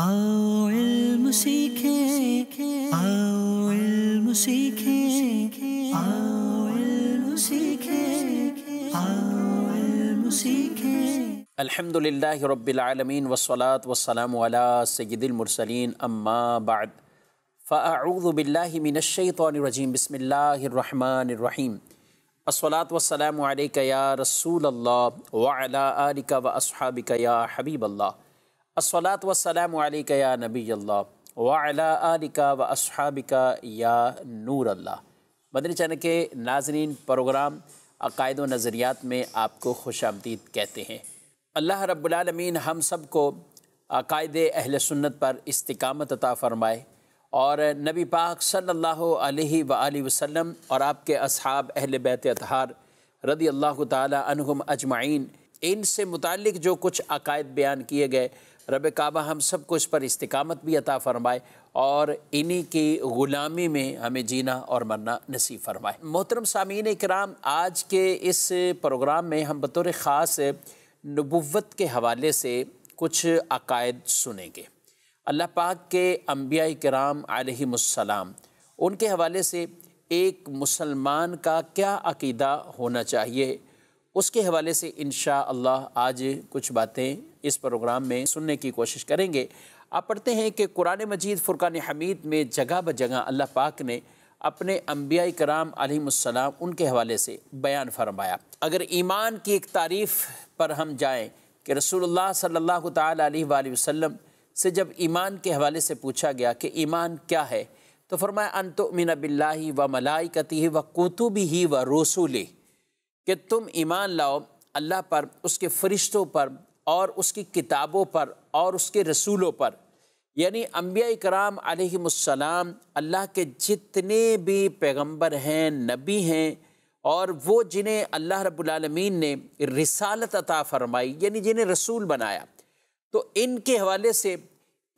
आओ इल्म सीखे आओ इल्म सीखे आओ इल्म सीखे आओ इल्म सीखे अल्हम्दुलिल्लाह रब्बिल आलमीन वस्सलात वस्सलाम अला सय्यिदिल मुरसलीन अम्मा बाद फ़अऊज़ु बिल्लाहि मिनश शैतानिर रजीम बिस्मिल्लाहिर रहमानिर रहीम अस्सलात वस्सलाम अलैका या रसूल अल्लाह व अला आलिका व अस्हाबिका या हबीब अल्लाह असलात वसलाम या नबी अल्लाह वालिका व असहाबिका या नूर अल्लाह मदनी चैनल के नाजरीन प्रोग्राम अकायद व नज़रियात में आपको खुश आमदीद कहते हैं अल्लाह रब्बुलमीन हम सब को अकायद अहल सुन्नत पर इस्तकामत अता फ़रमाए और नबी पाक सल्लल्लाहु अलैहि व वसल्लम और आपके असहाब अहल बैत अतहार रदी अल्लाह तहम अजमाइन से मुतल जो कुछ अकायद बयान किए गए रब काबा हम सबको इस पर इस्तकामत भी अता फ़रमाए और इन्हीं की ग़ुलामी में हमें जीना और मरना नसीब फरमाए मोहतरम सामीन कराम आज के इस प्रोग्राम में हम बतौर ख़ास नबुवत के हवाले से कुछ अकायद सुनेंगे अल्लाह पाक के अम्बिया कराम आलहीसलाम उनके हवाले से एक मुसलमान का क्या अकीदा होना चाहिए उसके हवाले से इन अल्लाह आज कुछ बातें इस प्रोग्राम में सुनने की कोशिश करेंगे आप पढ़ते हैं कि कुरान मजीद फ़ुरक़ान हमीद में जगह ब जगह अल्लाह पाक ने अपने अम्बिया कराम आलिम उनके हवाले से बयान फरमाया अगर ईमान की एक तारीफ़ पर हम जाएँ कि रसूलुल्लाह सल्लल्लाहु अलैहि वसल्लम से जब ईमान के हवाले से पूछा गया कि ईमान क्या है तो फरमाया अनतमिन बिल्ला व कती व कुतुब ही व रसूल कि तुम ईमान लाओ अल्लाह पर उसके फरिश्तों पर और उसकी किताबों पर और उसके रसूलों पर यानी अम्बिया कराम आलम अल्लाह के जितने भी पैगम्बर हैं नबी हैं और वो जिन्हें अल्लाह रबालमीन ने रिसालत अता फरमाई यानी जिन्हें रसूल बनाया तो इनके हवाले से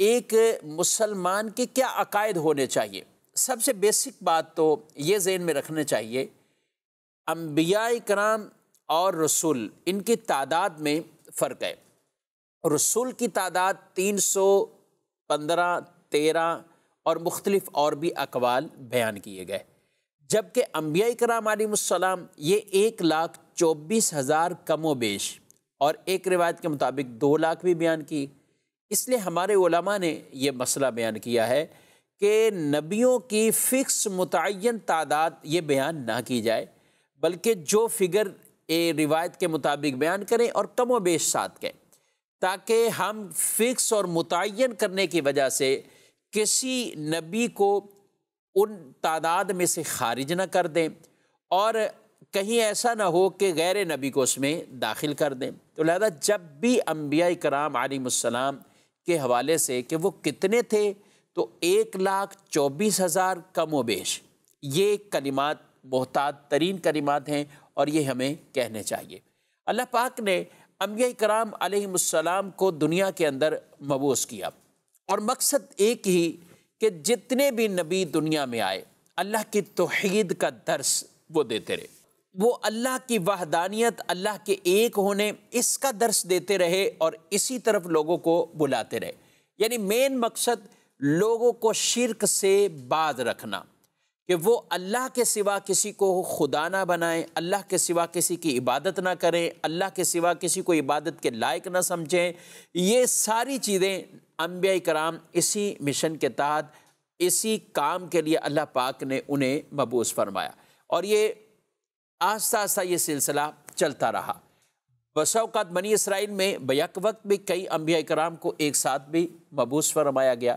एक मुसलमान के क्या अकायद होने चाहिए सबसे बेसिक बात तो ये जहन में रखना चाहिए अम्बिया कराम और रसूल इनकी तादाद में फ़र्क है रसूल की तादाद तीन सौ पंद्रह तेरह और मुख्तलफ़ और भी अकवाल बयान किए गए जबकि अम्बिया कराम आलिम ये एक लाख चौबीस हज़ार कमो बेश और एक रिवायत के मुताबिक दो लाख भी बयान की इसलिए हमारे उलमा ने यह मसला बयान किया है कि नबियों की फ़िक्स मुतन तादाद ये बयान ना की जाए बल्कि जो फिगर ए रिवायत के मुताबिक बयान करें और कम व बेश साथ कहें ताकि हम फिक्स और मुतन करने की वजह से किसी नबी को उन तादाद में से खारिज ना कर दें और कहीं ऐसा ना हो कि गैर नबी को उसमें दाखिल कर दें तो लिहाजा जब भी अम्बिया कराम आलिमसलाम के हवाले से कि वो कितने थे तो एक लाख चौबीस हज़ार कम बेश ये कलिमात बहताद तरीन करीमात हैं और ये हमें कहने चाहिए अल्लाह पाक ने अम्बिया कराम आलम को दुनिया के अंदर मबूस किया और मकसद एक ही कि जितने भी नबी दुनिया में आए अल्लाह की तोहद का दर्स वो देते रहे वो अल्लाह की वाहदानियत अल्लाह के एक होने इसका दर्स देते रहे और इसी तरफ लोगों को बुलाते रहे यानी मेन मकसद लोगों को शिरक से बाज रखना कि वो अल्लाह के सिवा किसी को खुदा ना बनाएं अल्लाह के सिवा किसी की इबादत ना करें अल्लाह के सिवा किसी को इबादत के लायक ना समझें ये सारी चीज़ें अम्बिया कराम इसी मिशन के तहत इसी काम के लिए अल्लाह पाक ने उन्हें मबूस फरमाया और ये आस्ता आस्ता ये सिलसिला चलता रहा बसाओकात बनी इसराइल में बैक वक्त भी कई अम्बिया कराम को एक साथ भी मबूस फरमाया गया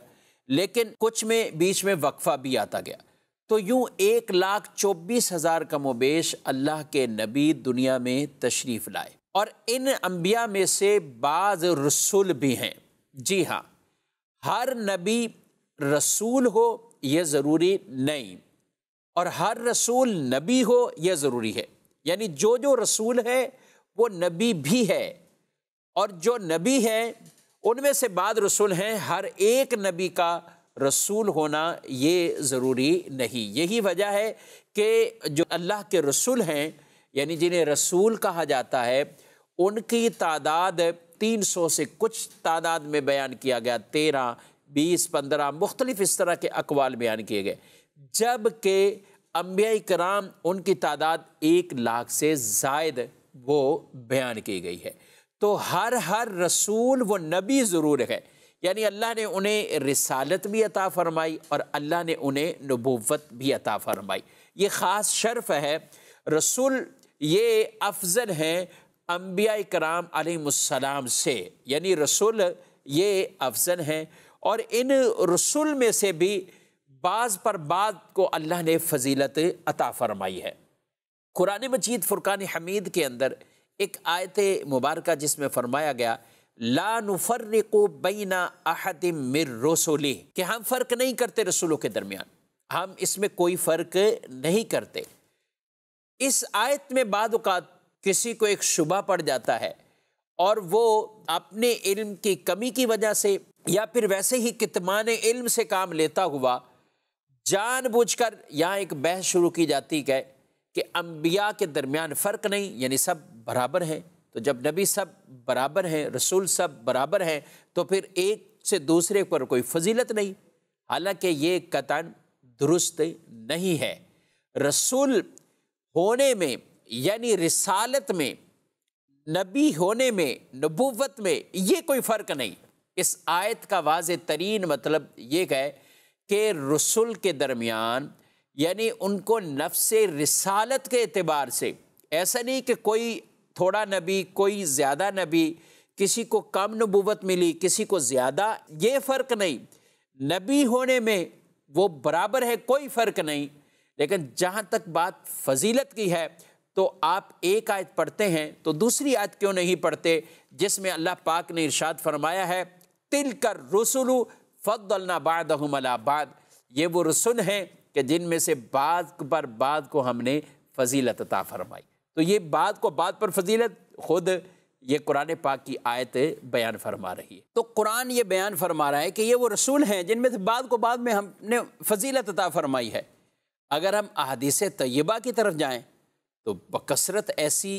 लेकिन कुछ में बीच में वक्फ़ा भी आता गया तो यूं एक लाख चौबीस हज़ार कमोबेश अल्लाह के नबी दुनिया में तशरीफ़ लाए और इन अम्बिया में से बाज़ रसूल भी हैं जी हाँ हर नबी रसूल हो यह ज़रूरी नहीं और हर रसूल नबी हो यह ज़रूरी है यानी जो जो रसूल है वो नबी भी है और जो नबी है उनमें से बाद रसूल हैं हर एक नबी का रसूल होना ये ज़रूरी नहीं यही वजह है कि जो अल्लाह के रसूल हैं यानी जिन्हें रसूल कहा जाता है उनकी तादाद 300 से कुछ तादाद में बयान किया गया तेरह बीस पंद्रह मुख्तलिफ इस तरह के अकवाल बयान किए गए जबकि अम्बिया कराम उनकी तादाद एक लाख से जायद वो बयान की गई है तो हर हर रसूल व नबी ज़रूर है यानी अल्लाह ने उन्हें रिसालत भी अता फ़रमाई और अल्लाह ने उन्हें नबूवत भी अता फ़रमाई ये ख़ास शर्फ है रसूल ये अफजल हैं अम्बिया कराम आलम से यानी रसूल ये अफजल हैं और इन रसूल में से भी बाज़ पर बाद को अल्लाह ने फजीलत अता फ़रमाई है कुरान मजीद फ़ुरक़ान हमीद के अंदर एक आयत मुबारक जिसमें फ़रमाया गया ला नुफर्रिको बैना अहद मिर रसोली कि हम फ़र्क नहीं करते रसूलों के दरमियान हम इसमें कोई फ़र्क नहीं करते इस आयत में बाद अवत किसी को एक शुबा पड़ जाता है और वो अपने इल्म की कमी की वजह से या फिर वैसे ही कितमान इल्म से काम लेता हुआ जान बूझ कर यहाँ एक बहस शुरू की जाती है कि अम्बिया के दरमियान फ़र्क नहीं यानी सब बराबर हैं तो जब नबी सब बराबर हैं रसूल सब बराबर हैं तो फिर एक से दूसरे पर कोई फजीलत नहीं हालांकि ये कतान दुरुस्त नहीं है रसूल होने में यानी रिसालत में नबी होने में नबूवत में ये कोई फ़र्क नहीं इस आयत का वाज तरीन मतलब ये है कि रसुल के दरमियान यानी उनको नफ्स रिसालत के अतबार से ऐसा नहीं कि कोई थोड़ा नबी कोई ज़्यादा नबी किसी को कम नबूवत मिली किसी को ज़्यादा ये फ़र्क नहीं नबी होने में वो बराबर है कोई फ़र्क नहीं लेकिन जहाँ तक बात फजीलत की है तो आप एक आयत पढ़ते हैं तो दूसरी आयत क्यों नहीं पढ़ते जिसमें अल्लाह पाक ने इरशाद फरमाया है तिल कर रसुलु फ़द्दलना ये वो रसुल हैं कि जिनमें से बाद पर बाद को हमने फजीलत अता फरमाई तो ये बात को बात पर फजीलत खुद ये कुरान पाक की आयत बयान फरमा रही है तो कुरान ये बयान फरमा रहा है कि ये वो रसूल हैं जिनमें से बाद को बाद में हमने फजीलत अता फरमाई है अगर हम अहदीस तयबा की तरफ जाएँ तो बकसरत ऐसी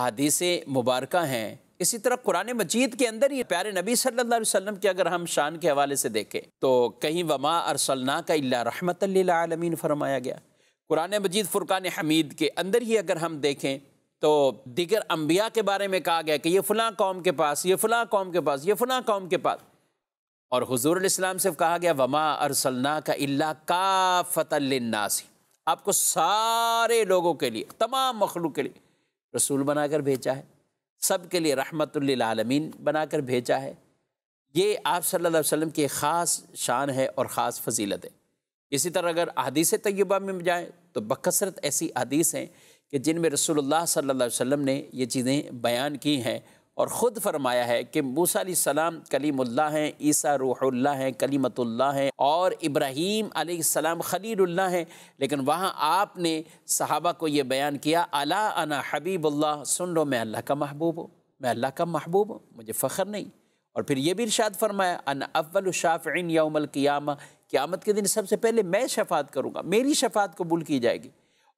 अहदीस मुबारक हैं इसी तरह कुरान मजीद के अंदर ही प्यारे नबी सल्लल्लाहु अलैहि वसल्लम के अगर हम शान के हवाले से देखें तो कहीं वमा अरसलना का इल्ला रहमत आलमीन फरमाया गया कुरान मजीद फ़ुरक़ान हमीद के अंदर ही अगर हम देखें तो दिगर अम्बिया के बारे में कहा गया कि ये फ़लाँ कौम के पास ये फ़लाँ कौम के पास ये फ़लाँ कौम के पास और हजूर इस्लाम से कहा गया वमा अरसलना का अल्ला का फ़तलनासी आपको सारे लोगों के लिए तमाम मखलूक के लिए रसूल बनाकर भेजा है सब के लिए रहमत लालमीन बना कर भेजा है ये आप सल्ला वसम की ख़ास शान है और ख़ास फजीलत है इसी तरह अगर अदीस तय्यबा में जाए तो बकसरत ऐसी अदीस हैं कि जिनमें रसोल्ला सल्ला वसम ने ये चीज़ें बयान की हैं और ख़ुद फरमाया है कि मूसा सलाम कलीमुल्ला हैं ईसा रूहुल्ला हैं कलीमतुल्ला हैं और इब्राहीम आलम खलीलुल्ला हैं लेकिन वहाँ आपने सहाबा को ये बयान किया अला अना हबीबुल्ला सुन लो मैं अल्लाह का महबूब हूँ मैं अल्लाह का महबूब हूँ मुझे फ़ख्र नहीं और फिर ये भी इर्शाद फरमाया अन अव्वल शाफ़िन यामल क़ियामा क़्यामत के दिन सबसे पहले मैं शफात करूँगा मेरी शफात कबूल की जाएगी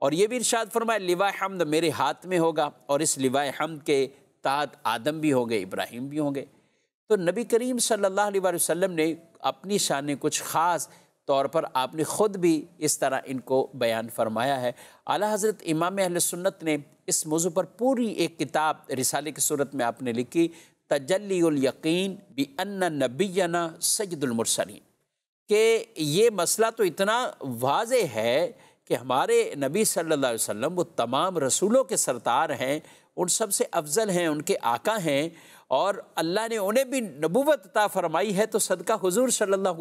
और ये भी इर्शाद फरमाए लिवा हमद मेरे हाथ में होगा और इस लिवा हमद के तात आदम भी होंगे इब्राहिम भी होंगे तो नबी करीम सल्लल्लाहु अलैहि वसल्लम ने अपनी शान कुछ ख़ास तौर पर आपने ख़ुद भी इस तरह इनको बयान फरमाया है आला हज़रत इमाम अहल सुन्नत ने इस मौजू पर पूरी एक किताब रिसाले की सूरत में आपने लिखी तजल्ली बी अन्ना नबीना सैदुलमरसलिन कि ये मसला तो इतना वाज है कि हमारे नबी सल्लल्लाहु अलैहि वसल्लम वो तमाम रसूलों के सरतार हैं उन सब से अफजल हैं उनके आका हैं और अल्लाह ने उन्हें भी नबूवत फरमाई है तो सदका हजूर सल्ला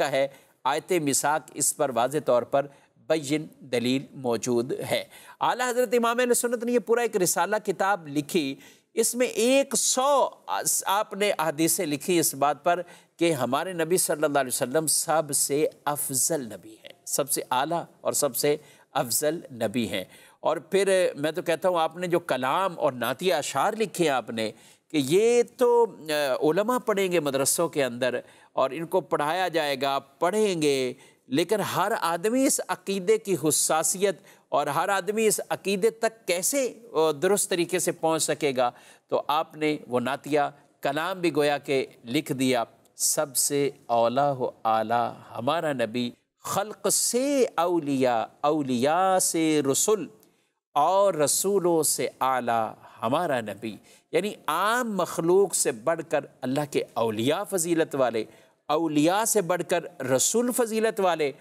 का है आयत मिसाक इस पर वाज तौर पर बैन दलील मौजूद है आला हज़रत इमाम सुनत ने यह पूरा एक रिसाला किताब लिखी इसमें एक सौ आपने अदीसें लिखी इस बात पर कि हमारे नबी सल्लल्लाहु अलैहि वसल्लम सबसे अफजल नबी हैं सबसे आला और सबसे अफजल नबी हैं और फिर मैं तो कहता हूँ आपने जो कलाम और नातिया अशार लिखे हैं आपने कि ये तो उलमा पढ़ेंगे मदरसों के अंदर और इनको पढ़ाया जाएगा पढ़ेंगे लेकिन हर आदमी इस अकीदे की हसासीत और हर आदमी इस अकीदे तक कैसे दुरुस्त तरीके से पहुंच सकेगा तो आपने वो नातिया कलाम भी गोया के लिख दिया सबसे औला हो आला हमारा नबी खल्क से अलिया अलिया से रसुल और रसूलों से आला हमारा नबी यानी आम मखलूक से बढ़कर अल्लाह के अलिया फजीलत वाले अलिया से बढ़कर रसूल फजीलत वाले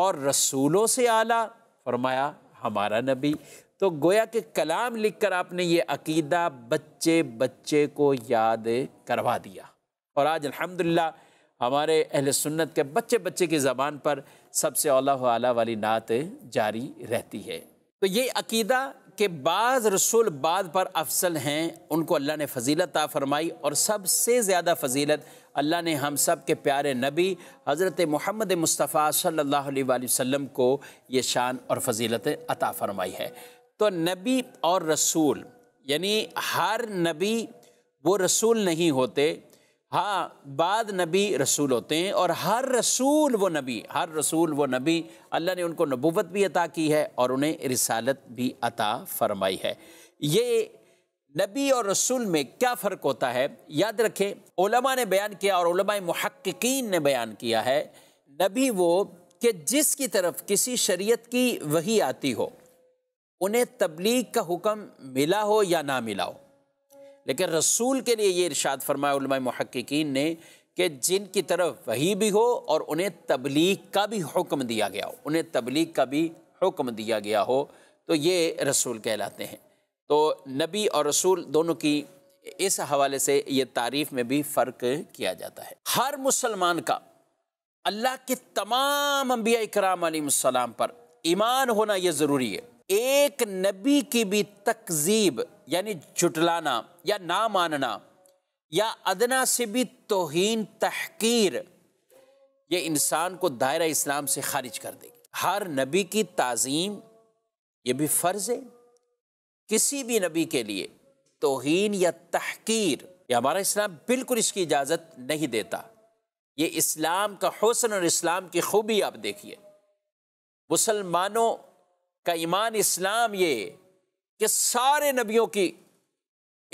और रसूलों से आला फरमाया हमारा नबी तो गोया के कलाम लिखकर आपने ये अकीदा बच्चे बच्चे को याद करवा दिया और आज अल्हम्दुलिल्लाह हमारे अहल सुन्नत के बच्चे बच्चे की ज़बान पर सबसे अल्लाह वाली नात जारी रहती है तो ये अकीदा के बाद रसूल बाद पर अफसल हैं उनको अल्लाह ने फजीलत आ फरमाई और सबसे ज़्यादा फजीलत अल्लाह ने हम सब के प्यारे नबी हज़रत मोहम्मद मुस्तफ़ा सल्लल्लाहु अलैहि वसल्लम को ये शान और फजीलत अता फरमाई है तो नबी और रसूल यानी हर नबी वो रसूल नहीं होते हाँ बाद नबी रसूल होते हैं और हर रसूल वो नबी हर रसूल वो नबी अल्लाह ने उनको नबूवत भी अता की है और उन्हें रिसालत भी अता फरमाई है ये नबी और रसूल में क्या फ़र्क होता है याद रखें ओलमा ने बयान किया और महक्कीन ने बयान किया है नबी वो कि जिसकी तरफ किसी शरीयत की वही आती हो उन्हें तबलीग का हुक्म मिला हो या ना मिला हो लेकिन रसूल के लिए ये इर्शाद फरमाया महक्कीन ने कि जिनकी तरफ वही भी हो और उन्हें तबलीग का भी हुक्म दिया गया हो उन्हें तबलीग का भी हुक्म दिया गया हो तो ये रसूल कहलाते हैं तो नबी और रसूल दोनों की इस हवाले से ये तारीफ में भी फ़र्क किया जाता है हर मुसलमान का अल्लाह के तमाम अम्बिया कराम पर ईमान होना यह ज़रूरी है एक नबी की भी तकजीब यानी जुटलाना या ना मानना या अदना से भी तोहन तहकीर ये इंसान को दायरा इस्लाम से खारिज कर देगी हर नबी की ताज़ीम ये भी फ़र्ज़ है किसी भी नबी के लिए तोहन या तहकीर ये हमारा इस्लाम बिल्कुल इसकी इजाज़त नहीं देता ये इस्लाम का हौसन और इस्लाम की खूबी आप देखिए मुसलमानों का ईमान इस्लाम ये कि सारे नबियों की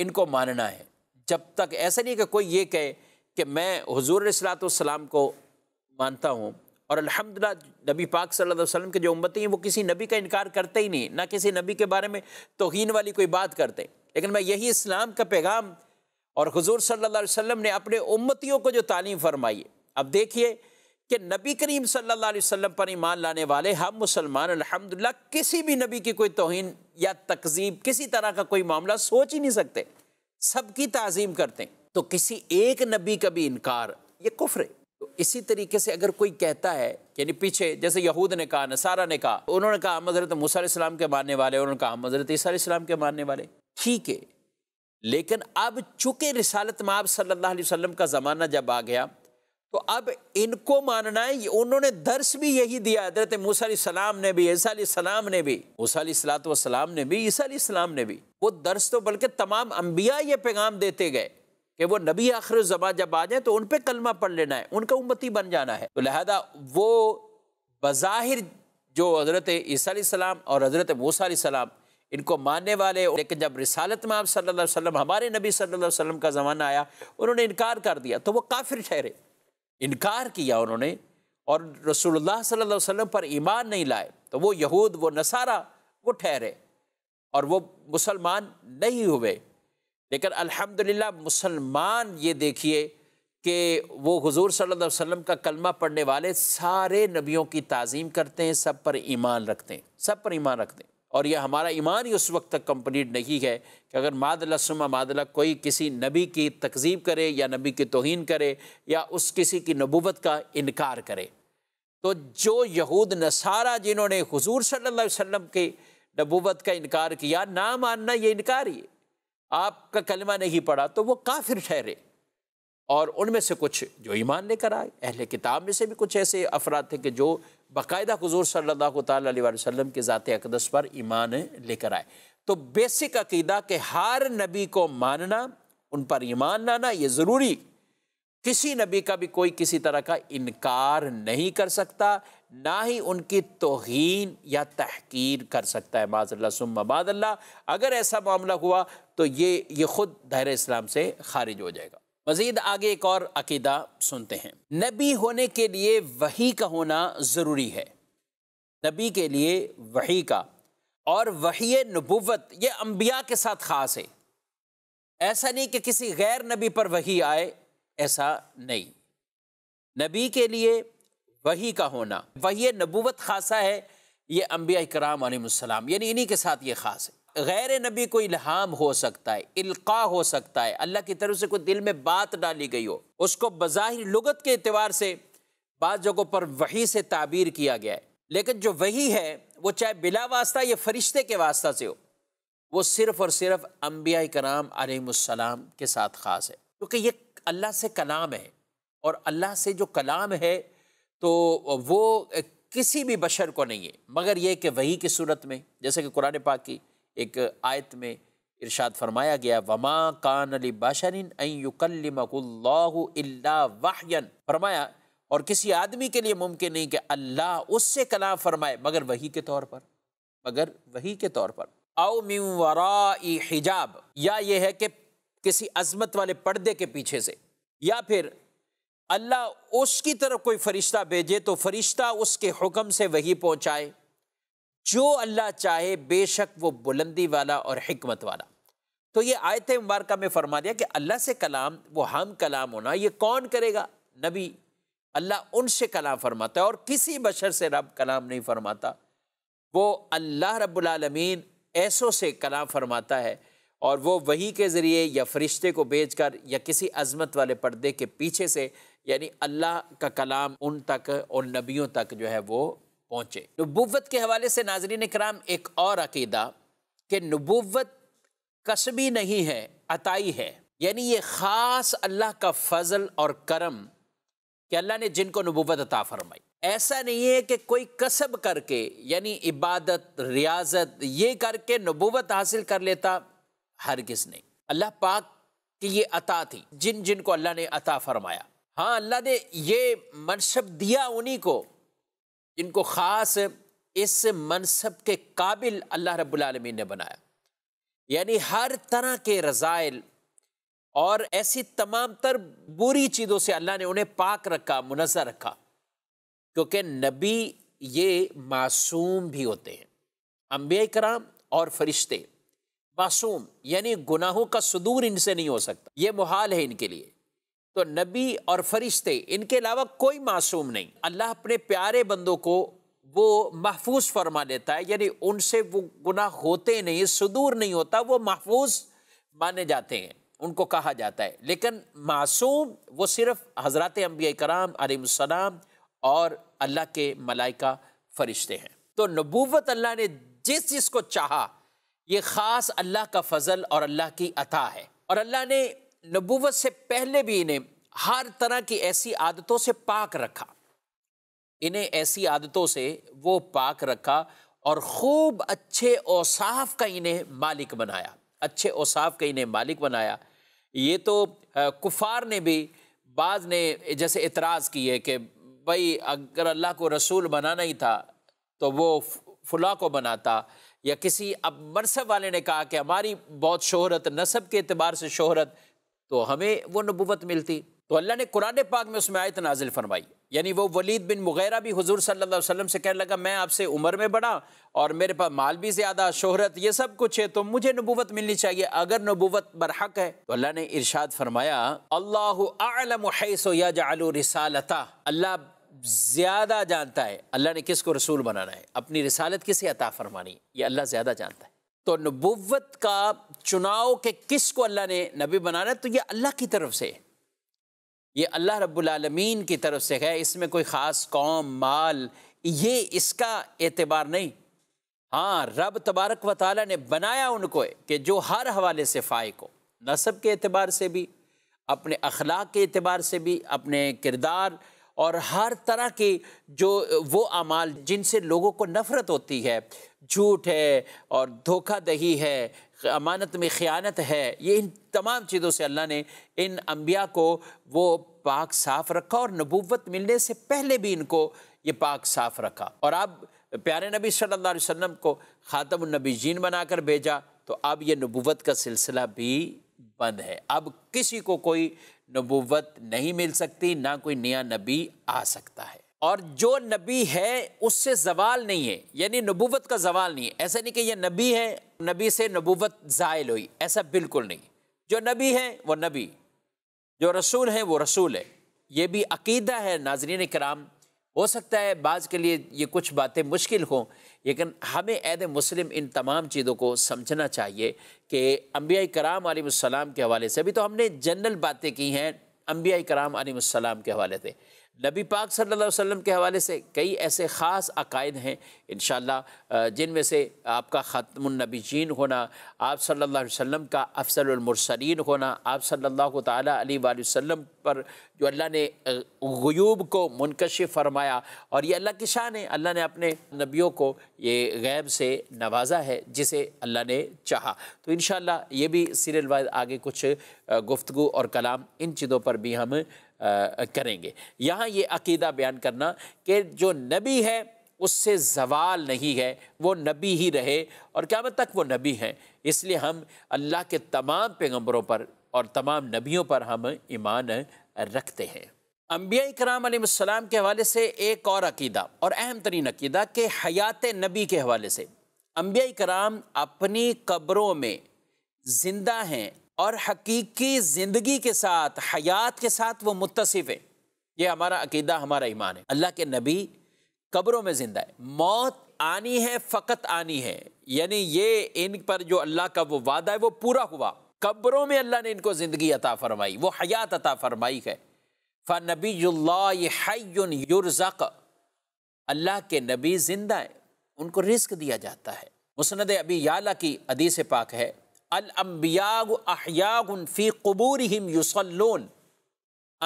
इनको मानना है जब तक ऐसा नहीं कि कोई ये कहे कि मैं हजूर सलाम को मानता हूँ और अलहमदिल्ला नबी पाक सल्लल्लाहु अलैहि वसल्लम के जो उम्मती हैं वो किसी नबी का इनकार करते ही नहीं ना किसी नबी के बारे में तोहन वाली कोई बात करते लेकिन मैं यही इस्लाम का पैगाम और हजूर सल्ला वसम ने अपने उम्मतियों को जो तालीम फरमाई अब देखिए कि नबी करीम सल्लल्लाहु अलैहि वसल्लम पर ईमान लाने वाले हम मुसलमान अल्हम्दुलिल्लाह किसी भी नबी की कोई तोहन या तकजीब किसी तरह का कोई मामला सोच ही नहीं सकते सबकी तज़ीम करते हैं तो किसी एक नबी का भी इनकार ये कुफ्र है तो इसी तरीके से अगर कोई कहता है यानी पीछे जैसे यहूद ने कहा नसारा ने कहा उन्होंने कहा हम हज़रत मूसम के मानने वाले उन्होंने कहा हम हज़रत ईसीम के मानने वाले ठीक है लेकिन अब चूँकि रिसालत माब सल्ला वसम का ज़माना जब आ गया तो अब इनको मानना है उन्होंने दर्श भी यही दिया हजरत मूसम ने भी ईसा सलाम ने भी मूसलात वसलाम ने भी ईसा सलाम ने भी वो दर्श तो बल्कि तमाम अम्बिया ये पैगाम देते गए कि वो नबी आखिर जबा जब आ जाए तो उन पर कलमा पढ़ लेना है उनका उम्मती बन जाना है तो लिहाजा वो बज़ाहिर जो हज़रत ईसा सलाम और हज़रत मूसा सलाम इनको मानने वाले लेकिन जब रिसालत में आप सल्लल्लाहु अलैहि वसल्लम हमारे नबी सल्लल्लाहु अलैहि वसल्लम का ज़माना आया उन्होंने इनकार कर दिया तो वो काफिर ठहरे इनकार किया उन्होंने और रसूलुल्लाह सल्लल्लाहु अलैहि वसल्लम पर ईमान नहीं लाए तो वो यहूद वो नसारा वो ठहरे और वो मुसलमान नहीं हुए लेकिन अल्हम्दुलिल्लाह मुसलमान ये देखिए कि वो हुजूर सल्लल्लाहु अलैहि वसल्लम का कलमा पढ़ने वाले सारे नबियों की ताज़ीम करते हैं सब पर ईमान रखते हैं सब पर ईमान रखते हैं और यह हमारा ईमान ही उस वक्त तक कम्प्लीट नहीं है कि अगर मादला सुमा मादला कोई किसी नबी की तकजीब करे या नबी की तोहन करे या उस किसी की नबूबत का इनकार करे तो जो यहूद नसारा जिन्होंने हजूर सल्ला वसम की नबूबत का इनकार किया ना मानना ये इनकार ही आपका कलमा नहीं पड़ा तो वो काफिर ठहरे और उनमें से कुछ जो ईमान लेकर आए अहल किताब में से भी कुछ ऐसे अफराद थे कि जो बाकायदा हजूर सल्ला वसम के ज़ात अकदस पर ईमान लेकर आए तो बेसिक अकीदा के हर नबी को मानना उन पर ईमान लाना ये ज़रूरी किसी नबी का भी कोई किसी तरह का इनकार नहीं कर सकता ना ही उनकी तोहन या तहकीर कर सकता है माजल सुम्मा अगर ऐसा मामला हुआ तो ये ये ख़ुद दायरे इस्लाम से खारिज हो जाएगा मजीद आगे एक और अकीदा सुनते हैं नबी होने के लिए वही का होना ज़रूरी है नबी के लिए वही का और वही नबूत ये अम्बिया के साथ ख़ास है ऐसा नहीं कि किसी गैर नबी पर वही आए ऐसा नहीं नबी के लिए वही का होना वही नबूवत खासा है ये अम्बिया कराम यानी इन्हीं के साथ ये ख़ास है गैर नबी को इल्हाम हो सकता है इल्का हो सकता है अल्लाह की तरफ से कोई दिल में बात डाली गई हो उसको बज़ाहिर लुगत के एतवार से बाद जगहों पर वही से ताबीर किया गया है लेकिन जो वही है वो चाहे बिला वास्ता या फरिश्ते के वास्ता से हो वो सिर्फ़ और सिर्फ़ अम्बिया कराम आलम के साथ ख़ास है क्योंकि ये अल्लाह से कलाम है और अल्लाह से जो कलाम है तो वो किसी भी बशर को नहीं है मगर यह कि वही की सूरत में जैसे कि कुरान पाक की एक आयत में इरशाद फरमाया गया वमा कान अली बाशरिन वाहन फरमाया और किसी आदमी के लिए मुमकिन नहीं कि अल्लाह उससे कलाम फरमाए मगर वही के तौर पर मगर वही के तौर पर आओ मिवरा हिजाब या ये है कि किसी अजमत वाले पर्दे के पीछे से या फिर अल्लाह उसकी तरफ कोई फरिश्ता भेजे तो फरिश्ता उसके हुक्म से वही पहुँचाए जो अल्लाह चाहे बेशक वो बुलंदी वाला और हमत वाला तो ये आयत मुबारक में फरमा दिया कि अल्लाह से कलाम वो हम कलाम होना ये कौन करेगा नबी अल्लाह उनसे कलाम फरमाता है और किसी बशर से रब कलाम नहीं फरमाता वो अल्लाह रब्लमीन ऐसों से कलाम फरमाता है और वो वही के ज़रिए या फरिश्ते को भेज कर या किसी अजमत वाले पर्दे के पीछे से यानी अल्लाह का कलाम उन तक और नबियों तक जो है वो पहुंचे नबूवत के हवाले से नाजरीन कराम एक और अकीदा कि नबूवत कसबी नहीं है अताई है यानी ये ख़ास अल्लाह का फजल और करम कि अल्लाह ने जिनको नबूवत अता फरमाई ऐसा नहीं है कि कोई कसब करके यानी इबादत रियाजत ये करके नबूवत हासिल कर लेता किस नहीं अल्लाह पाक की ये अता थी जिन जिनको अल्लाह ने अता फरमाया हाँ अल्लाह ने ये मनशब दिया उन्हीं को जिनको ख़ास इस मनसब के काबिल अल्लाह रब्लम ने बनाया यानी हर तरह के रज़ाइल और ऐसी तमाम तर बुरी चीज़ों से अल्लाह ने उन्हें पाक रखा मुनजर रखा क्योंकि नबी ये मासूम भी होते हैं अम्बिया कराम और फरिश्ते मासूम यानी गुनाहों का सदूर इनसे नहीं हो सकता ये मुहाल है इनके लिए तो नबी और फरिश्ते इनके अलावा कोई मासूम नहीं अल्लाह अपने प्यारे बंदों को वो महफूज फरमा लेता है यानी उनसे वो गुनाह होते नहीं सुदूर नहीं होता वो महफूज माने जाते हैं उनको कहा जाता है लेकिन मासूम वो सिर्फ हजरत अम्बिया कराम आलम और अल्लाह के मलाइका फ़रिश्ते हैं तो नबूवत अल्लाह ने जिस जिसको को चाहा ये ख़ास अल्लाह का फ़जल और अल्लाह की अता है और अल्लाह ने नबूवत से पहले भी इन्हें हर तरह की ऐसी आदतों से पाक रखा इन्हें ऐसी आदतों से वो पाक रखा और खूब अच्छे औसाफ का इन्हें मालिक बनाया अच्छे औसाफ का इन्हें मालिक बनाया ये तो कुफार ने भी बाद ने जैसे इतराज़ किए कि भाई अगर अल्लाह को रसूल बनाना ही था तो वो फुला को बनाता या किसी अब मनसब वाले ने कहा कि हमारी बहुत शोहरत नसब के अतबार से शोहरत तो हमें वो नबूवत मिलती तो अल्लाह ने कुरान पाक में उसमें आयत नाजिल फरमाई यानी वो वलीद बिन मुगैरा भी हुजूर सल्लल्लाहु अलैहि वसल्लम से कहने लगा मैं आपसे उम्र में बड़ा और मेरे पास माल भी ज़्यादा शोहरत ये सब कुछ है तो मुझे नबूवत मिलनी चाहिए अगर नबूवत बरहक है तो अल्लाह ने इरशाद फरमाया अल्लाह रिसालता अल्लाह ज़्यादा जानता है अल्लाह ने किस को रसूल बनाना है अपनी रिसालत किसे अता फरमानी ये अल्लाह ज़्यादा जानता है तो नबूवत का चुनाव के किस को अल्लाह ने नबी बनाना तो ये अल्लाह की तरफ से ये अल्लाह रबालमीन की तरफ से है इसमें कोई ख़ास कौम माल ये इसका एतबार नहीं हाँ रब तबारक व ताली ने बनाया उनको कि जो हर हवाले से फ़ाइक हो नसब के अतबार से भी अपने अखलाक के अतबार से भी अपने किरदार और हर तरह के जो वो अमाल जिनसे लोगों को नफ़रत होती है झूठ है और धोखा दही है अमानत में ख़ियानत है ये इन तमाम चीज़ों से अल्लाह ने इन अम्बिया को वो पाक साफ़ रखा और नबूवत मिलने से पहले भी इनको ये पाक साफ़ रखा और अब प्यारे नबी सल्लल्लाहु अलैहि वसल्लम को ख़ातम नबी जीन बनाकर भेजा तो अब ये नबूवत का सिलसिला भी बंद है अब किसी को कोई नबूवत नहीं मिल सकती ना कोई नया नबी आ सकता है और जो नबी है उससे जवाल नहीं है यानी नबूवत का जवाल नहीं है ऐसा नहीं कि यह नबी है नबी से नबूवत ज़ायल हुई ऐसा बिल्कुल नहीं जो नबी है वो नबी जो रसूल है वो रसूल है ये भी अकीदा है नाजरीन कराम हो सकता है बाज़ के लिए ये कुछ बातें मुश्किल हों लेकिन हमें ऐद मुस्लिम इन तमाम चीज़ों को समझना चाहिए कि अम्बिया कराम आलिम के हवाले से अभी तो हमने जनरल बातें की हैं अम्बिया कराम आलिम के हवाले से नबी पाक सल्लल्लाहु अलैहि वसल्लम के हवाले से कई ऐसे ख़ास अकायद हैं इन जिनमें से आपका ख़त्मनबीजीन होना आप सल्लल्लाहु अलैहि का अफसलमरसरीन होना आप सल्ला अलैहि पर जो अल्लाह ने गयूब को मुनकश फरमाया और ये अल्लाह की शान है अल्लाह ने अपने नबियों को ये गैब से नवाजा है जिसे अल्लाह ने चाहा तो इन ये भी सीरियल वाइज आगे कुछ गुफ्तु और कलाम इन चीज़ों पर भी हम करेंगे यहाँ ये अकीदा बयान करना कि जो नबी है उससे जवाल नहीं है वो नबी ही रहे और क्या तक वो नबी हैं इसलिए हम अल्लाह के तमाम पैगम्बरों पर और तमाम नबियों पर हम ईमान रखते हैं अम्बिया कराम के हवाले से एक और अकीदा और अहम तरीन अकीदा के हयात नबी के हवाले से अम्बिया कराम अपनी कब्रों में ज़िंदा हैं और हकीकी ज़िंदगी के साथ हयात के साथ वो मुतसिफ़ है ये हमारा अकीदा हमारा ईमान है अल्लाह के नबी कब्रों में ज़िंदा है मौत आनी है फ़कत आनी है यानी ये इन पर जो अल्लाह का वो वादा है वो पूरा हुआ कब्रों में अल्लाह ने इनको ज़िंदगी अता फरमाई वो हयात अता फरमाई है फ़नबीजुल्लाजक अल्लाह के नबी ज़िंदा है उनको रिस्क दिया जाता है मुसनद अबी याला की अदीस पाक है अलअम्बियागनफ़ी कबूर हम युसलून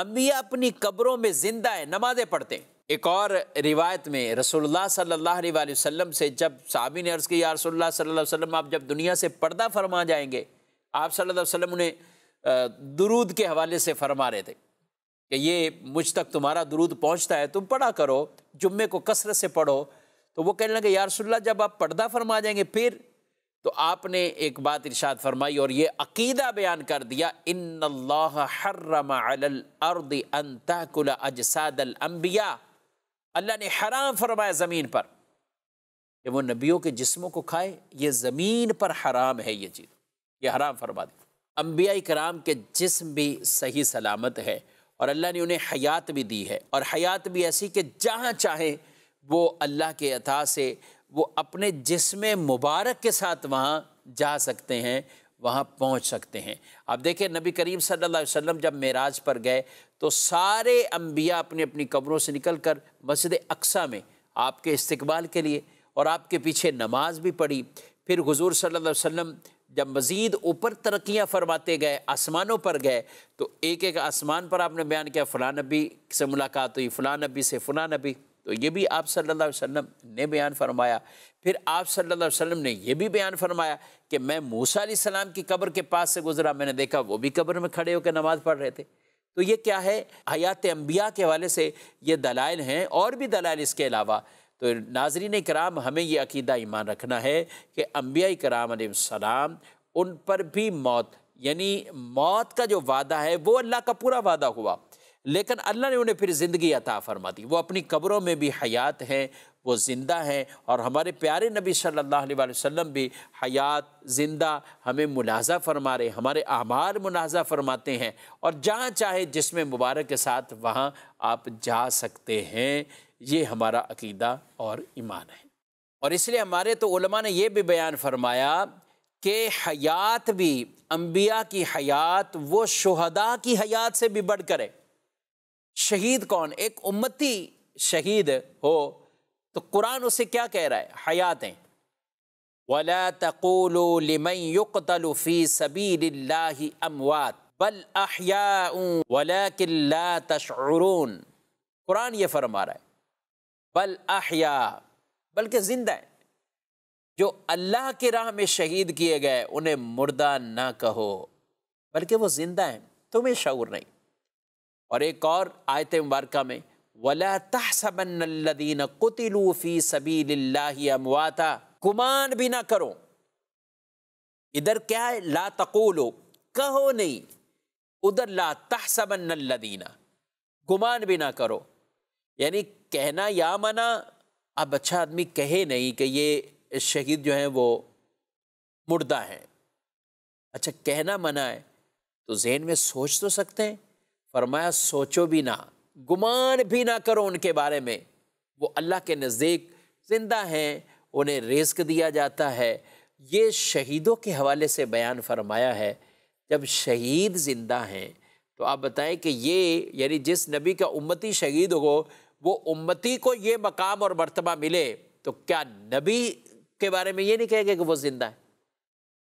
अम्बिया अपनी कब्रों में ज़िंदा है नमाज़ें पढ़ते हैं एक और रिवायत में रसोल्ला सल्ला वसम से जब साहबी ने अर्ज़ किया रसोल्ला सल्ला वसम आप जब दुनिया से पर्दा फरमा जाएंगे आप सल्ला वसम उन्हें दरूद के हवाले से फरमा रहे थे कि ये मुझ तक तुम्हारा दरूद पहुँचता है तुम पढ़ा करो जुम्मे को कसरत से पढ़ो तो वो कहने लगे यारसोल्ला जब आप पर्दा फरमा जाएंगे फिर तो आपने एक बात इरशाद फरमाई और ये अकीदा बयान कर दिया इन अम्बिया अल्लाह ने हराम फरमाया ज़मीन पर कि वो नबियों के जिस्मों को खाए ये ज़मीन पर हराम है ये चीज़ ये हराम फरमा दी अम्बिया कराम के जिस्म भी सही सलामत है और अल्लाह ने उन्हें हयात भी दी है और हयात भी ऐसी कि जहाँ चाहें वो अल्लाह के अता से वो अपने जिसम मुबारक के साथ वहाँ जा सकते हैं वहाँ पहुँच सकते हैं आप देखिए नबी करीम सल्लल्लाहु अलैहि वसल्लम जब मेराज पर गए तो सारे अम्बिया अपनी अपनी कब्रों से निकल कर मस्जिद अक्सा में आपके इस्तबाल के लिए और आपके पीछे नमाज भी पढ़ी फिर हजूर सल्ला वसम जब मज़ीद ऊपर तरक्याँ फरमाते गए आसमानों पर गए तो एक एक आसमान पर आपने बयान किया फ़लाँ नबी से मुलाकात हुई फ़लाँ नबी से फ़लाँ नबी तो ये भी आप सल्लल्लाहु अलैहि वसल्लम ने बयान फरमाया फिर आप सल्लल्लाहु अलैहि वसल्लम ने यह भी बयान फरमाया कि मैं मूसा सलाम की कब्र के पास से गुजरा मैंने देखा वो भी कब्र में खड़े होकर नमाज़ पढ़ रहे थे तो ये क्या है हयात अम्बिया के हवाले से ये दलाइल हैं और भी दलाइल इसके अलावा तो नाजरीन कराम हमें ये अकीदा ईमान रखना है कि अम्बिया कराम सलाम उन पर भी मौत यानी मौत का जो वादा है वो अल्लाह का पूरा वादा हुआ लेकिन अल्लाह ने उन्हें फिर ज़िंदगी अता फरमा दी वो अपनी कब्रों में भी हयात हैं वो ज़िंदा हैं और हमारे प्यारे नबी सल्लल्लाहु अलैहि वसल्लम भी हयात ज़िंदा हमें मुलाजा फरमा रहे हमारे आमार मुलाजा फरमाते हैं और जहाँ चाहे जिसमें मुबारक के साथ वहाँ आप जा सकते हैं ये हमारा अकीदा और ईमान है और इसलिए हमारे तो उलमा ने यह भी बयान फरमाया कि हयात भी अम्बिया की हयात वो शहदा की हयात से भी बढ़ करें शहीद कौन एक उम्मती शहीद हो तो कुरान उसे क्या कह रहा है हयातें वला तक़ोलो सबी युक़तलफ़ी सबीलाही अमवात बल अहिया तशरून कुरान ये फरमा रहा है बल अहिया बल्कि ज़िंदा है जो अल्लाह के राह में शहीद किए गए उन्हें मुर्दा ना कहो बल्कि वो ज़िंदा हैं तुम्हें शूर नहीं और एक और आयत मुबारक में वला तहसबन कुतिलूफ़ी सबी अमवाता गुमान भी ना करो इधर क्या है ला तकूलो कहो नहीं उधर ला तहसबन लदीना गुमान भी ना करो यानी कहना या मना अब अच्छा आदमी कहे नहीं कि ये शहीद जो हैं वो मुर्दा हैं अच्छा कहना मना है तो जहन में सोच तो सकते हैं फरमाया सोचो भी ना गुमान भी ना करो उनके बारे में वो अल्लाह के नज़दीक ज़िंदा हैं उन्हें रिस्क दिया जाता है ये शहीदों के हवाले से बयान फरमाया है जब शहीद ज़िंदा हैं तो आप बताएं कि ये यानी जिस नबी का उम्मती शहीद हो वो उम्मती को ये मकाम और मरतबा मिले तो क्या नबी के बारे में ये नहीं कहेगा कि वो ज़िंदा है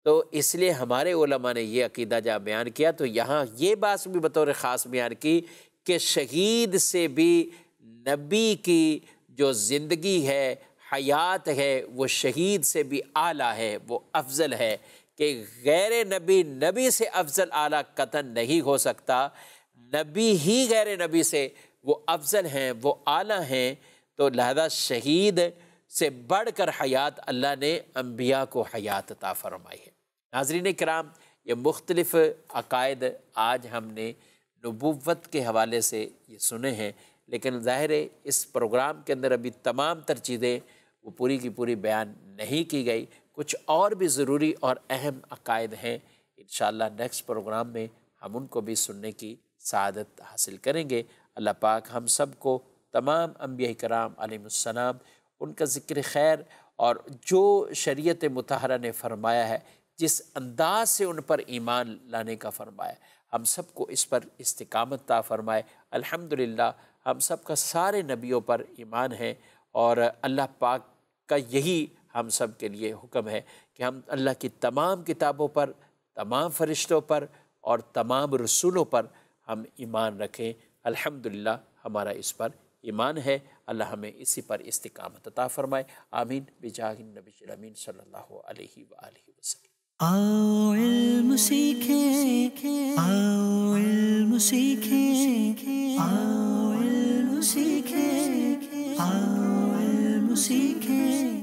तो इसलिए हमारे ओलमा ने यह अकीदा जहाँ बयान किया तो यहाँ ये बात भी बतौर ख़ास बयान की कि शहीद से भी नबी की जो ज़िंदगी है हयात है वो शहीद से भी आला है वो अफजल है कि गैर नबी नबी से अफजल आला कतन नहीं हो सकता नबी ही गैर नबी से वो अफजल हैं वो आला हैं तो लहदा शहीद से बढ़कर हयात अल्लाह ने अम्बिया को हयात ता फरमाई है नाजरीन कराम ये मुख्तलफ़ अकायद आज हमने नबूवत के हवाले से ये सुने हैं लेकिन ज़ाहिर है इस प्रोग्राम के अंदर अभी तमाम तर चीज़ें वो पूरी की पूरी बयान नहीं की गई कुछ और भी ज़रूरी और अहम अकायद हैं इन नेक्स्ट प्रोग्राम में हम उनको भी सुनने की सदत हासिल करेंगे अल्लाह पाक हम सब को तमाम अम्बिया कराम आलमसलाम उनका ज़िक्र खैर और जो शरीत मतहरा ने फरमाया है जिस अंदाज से उन पर ईमान लाने का फरमाया हम सबको इस पर इस्तकामत ता फरमाए अल्हम्दुलिल्लाह हम सब का सारे नबियों पर ईमान है और अल्लाह पाक का यही हम सब के लिए हुक्म है कि हम अल्लाह की तमाम किताबों पर तमाम फरिश्तों पर और तमाम रसूलों पर हम ईमान रखें अल्हम्दुलिल्लाह हमारा इस पर ईमान है अल्लाह हमें इसी पर इस्तकामत अता फ़रमाए आमीन बिजाहिन नबी अमीन सल्लल्लाहु अलैहि वसल्लम आओ इल्म सीखे आओ इल्म सीखे आओ इल्म सीखे आओ इल्म सीखे